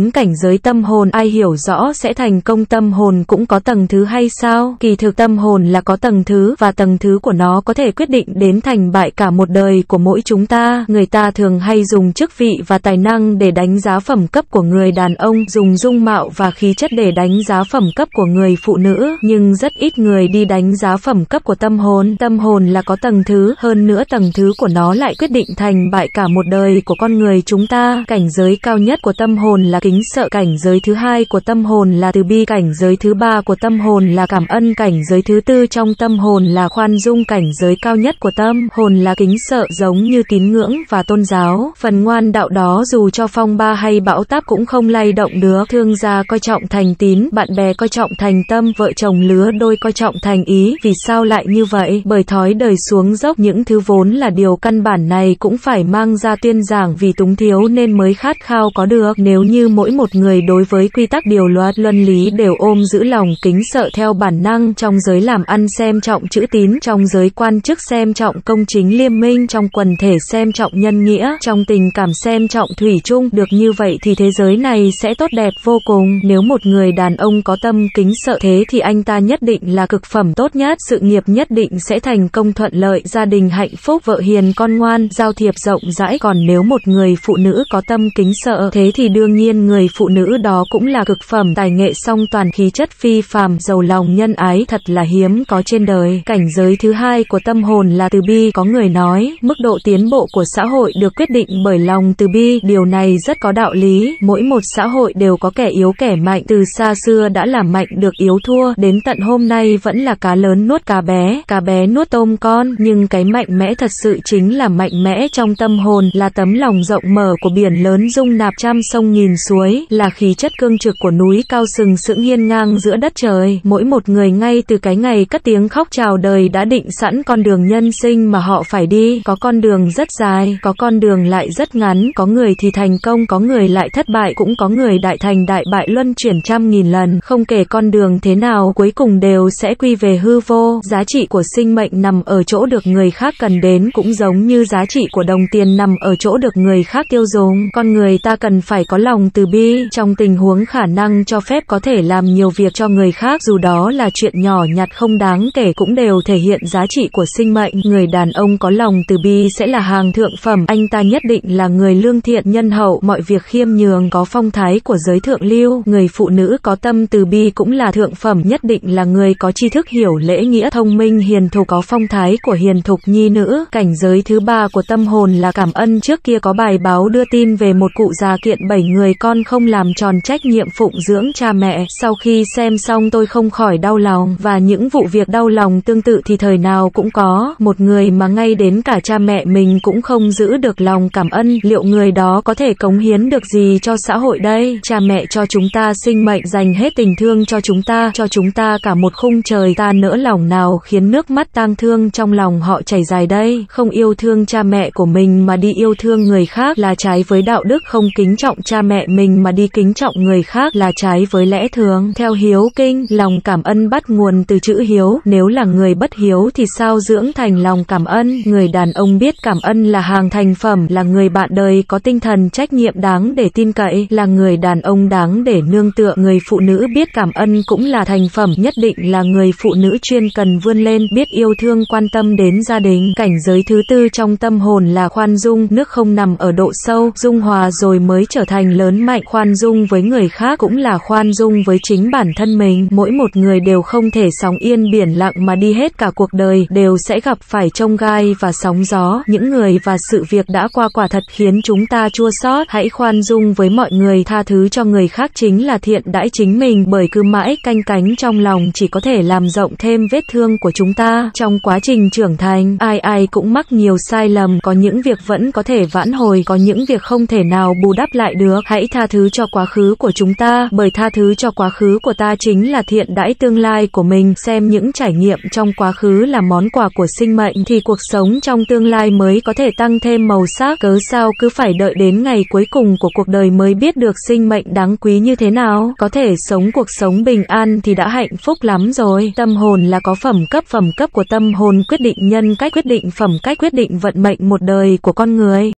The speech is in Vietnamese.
Bốn cảnh giới tâm hồn ai hiểu rõ sẽ thành công tâm hồn cũng có tầng thứ hay sao? Kỳ thực tâm hồn là có tầng thứ và tầng thứ của nó có thể quyết định đến thành bại cả một đời của mỗi chúng ta. Người ta thường hay dùng chức vị và tài năng để đánh giá phẩm cấp của người đàn ông, dùng dung mạo và khí chất để đánh giá phẩm cấp của người phụ nữ, nhưng rất ít người đi đánh giá phẩm cấp của tâm hồn. Tâm hồn là có tầng thứ, hơn nữa tầng thứ của nó lại quyết định thành bại cả một đời của con người chúng ta. Cảnh giới cao nhất của tâm hồn là kính sợ cảnh giới thứ hai của tâm hồn là từ bi cảnh giới thứ ba của tâm hồn là cảm ân cảnh giới thứ tư trong tâm hồn là khoan dung cảnh giới cao nhất của tâm hồn là kính sợ giống như tín ngưỡng và tôn giáo phần ngoan đạo đó dù cho phong ba hay bão táp cũng không lay động được thương gia coi trọng thành tín bạn bè coi trọng thành tâm vợ chồng lứa đôi coi trọng thành ý vì sao lại như vậy bởi thói đời xuống dốc những thứ vốn là điều căn bản này cũng phải mang ra tuyên giảng vì túng thiếu nên mới khát khao có được nếu như mỗi một người đối với quy tắc điều luật luân lý đều ôm giữ lòng kính sợ theo bản năng trong giới làm ăn xem trọng chữ tín trong giới quan chức xem trọng công chính liêm minh trong quần thể xem trọng nhân nghĩa trong tình cảm xem trọng thủy chung được như vậy thì thế giới này sẽ tốt đẹp vô cùng nếu một người đàn ông có tâm kính sợ thế thì anh ta nhất định là cực phẩm tốt nhất sự nghiệp nhất định sẽ thành công thuận lợi gia đình hạnh phúc vợ hiền con ngoan giao thiệp rộng rãi còn nếu một người phụ nữ có tâm kính sợ thế thì đương nhiên người phụ nữ đó cũng là cực phẩm tài nghệ song toàn khí chất phi phàm, giàu lòng nhân ái thật là hiếm có trên đời. Cảnh giới thứ hai của tâm hồn là từ bi, có người nói, mức độ tiến bộ của xã hội được quyết định bởi lòng từ bi, điều này rất có đạo lý, mỗi một xã hội đều có kẻ yếu kẻ mạnh, từ xa xưa đã làm mạnh được yếu thua, đến tận hôm nay vẫn là cá lớn nuốt cá bé, cá bé nuốt tôm con, nhưng cái mạnh mẽ thật sự chính là mạnh mẽ trong tâm hồn, là tấm lòng rộng mở của biển lớn dung nạp trăm sông nhìn xuống suối, là khí chất cương trực của núi cao sừng sững hiên ngang giữa đất trời. Mỗi một người ngay từ cái ngày cất tiếng khóc chào đời đã định sẵn con đường nhân sinh mà họ phải đi. Có con đường rất dài, có con đường lại rất ngắn, có người thì thành công, có người lại thất bại, cũng có người đại thành đại bại luân chuyển trăm nghìn lần. Không kể con đường thế nào, cuối cùng đều sẽ quy về hư vô. Giá trị của sinh mệnh nằm ở chỗ được người khác cần đến cũng giống như giá trị của đồng tiền nằm ở chỗ được người khác tiêu dùng. Con người ta cần phải có lòng từ bi, trong tình huống khả năng cho phép có thể làm nhiều việc cho người khác dù đó là chuyện nhỏ nhặt không đáng kể cũng đều thể hiện giá trị của sinh mệnh. Người đàn ông có lòng từ bi sẽ là hàng thượng phẩm, anh ta nhất định là người lương thiện nhân hậu, mọi việc khiêm nhường có phong thái của giới thượng lưu, người phụ nữ có tâm từ bi cũng là thượng phẩm, nhất định là người có tri thức hiểu lễ nghĩa thông minh hiền thục có phong thái của hiền thục nhi nữ. Cảnh giới thứ ba của tâm hồn là cảm ân trước kia có bài báo đưa tin về một cụ già kiện bảy người con con không làm tròn trách nhiệm phụng dưỡng cha mẹ. Sau khi xem xong tôi không khỏi đau lòng, và những vụ việc đau lòng tương tự thì thời nào cũng có. Một người mà ngay đến cả cha mẹ mình cũng không giữ được lòng cảm ơn, liệu người đó có thể cống hiến được gì cho xã hội đây? Cha mẹ cho chúng ta sinh mệnh dành hết tình thương cho chúng ta, cho chúng ta cả một khung trời ta nỡ lòng nào khiến nước mắt tang thương trong lòng họ chảy dài đây. Không yêu thương cha mẹ của mình mà đi yêu thương người khác là trái với đạo đức không kính trọng cha mẹ mình mình mà đi kính trọng người khác là trái với lẽ thường. Theo hiếu kinh, lòng cảm ân bắt nguồn từ chữ hiếu, nếu là người bất hiếu thì sao dưỡng thành lòng cảm ân. Người đàn ông biết cảm ân là hàng thành phẩm, là người bạn đời có tinh thần trách nhiệm đáng để tin cậy, là người đàn ông đáng để nương tựa. Người phụ nữ biết cảm ân cũng là thành phẩm, nhất định là người phụ nữ chuyên cần vươn lên, biết yêu thương quan tâm đến gia đình. Cảnh giới thứ tư trong tâm hồn là khoan dung, nước không nằm ở độ sâu, dung hòa rồi mới trở thành lớn mạnh khoan dung với người khác cũng là khoan dung với chính bản thân mình. Mỗi một người đều không thể sóng yên biển lặng mà đi hết cả cuộc đời, đều sẽ gặp phải trông gai và sóng gió. Những người và sự việc đã qua quả thật khiến chúng ta chua xót. Hãy khoan dung với mọi người, tha thứ cho người khác chính là thiện đãi chính mình bởi cứ mãi canh cánh trong lòng chỉ có thể làm rộng thêm vết thương của chúng ta. Trong quá trình trưởng thành, ai ai cũng mắc nhiều sai lầm, có những việc vẫn có thể vãn hồi, có những việc không thể nào bù đắp lại được. Hãy tha thứ cho quá khứ của chúng ta, bởi tha thứ cho quá khứ của ta chính là thiện đãi tương lai của mình, xem những trải nghiệm trong quá khứ là món quà của sinh mệnh thì cuộc sống trong tương lai mới có thể tăng thêm màu sắc, cớ sao cứ phải đợi đến ngày cuối cùng của cuộc đời mới biết được sinh mệnh đáng quý như thế nào, có thể sống cuộc sống bình an thì đã hạnh phúc lắm rồi. Tâm hồn là có phẩm cấp, phẩm cấp của tâm hồn quyết định nhân cách quyết định phẩm cách quyết định vận mệnh một đời của con người.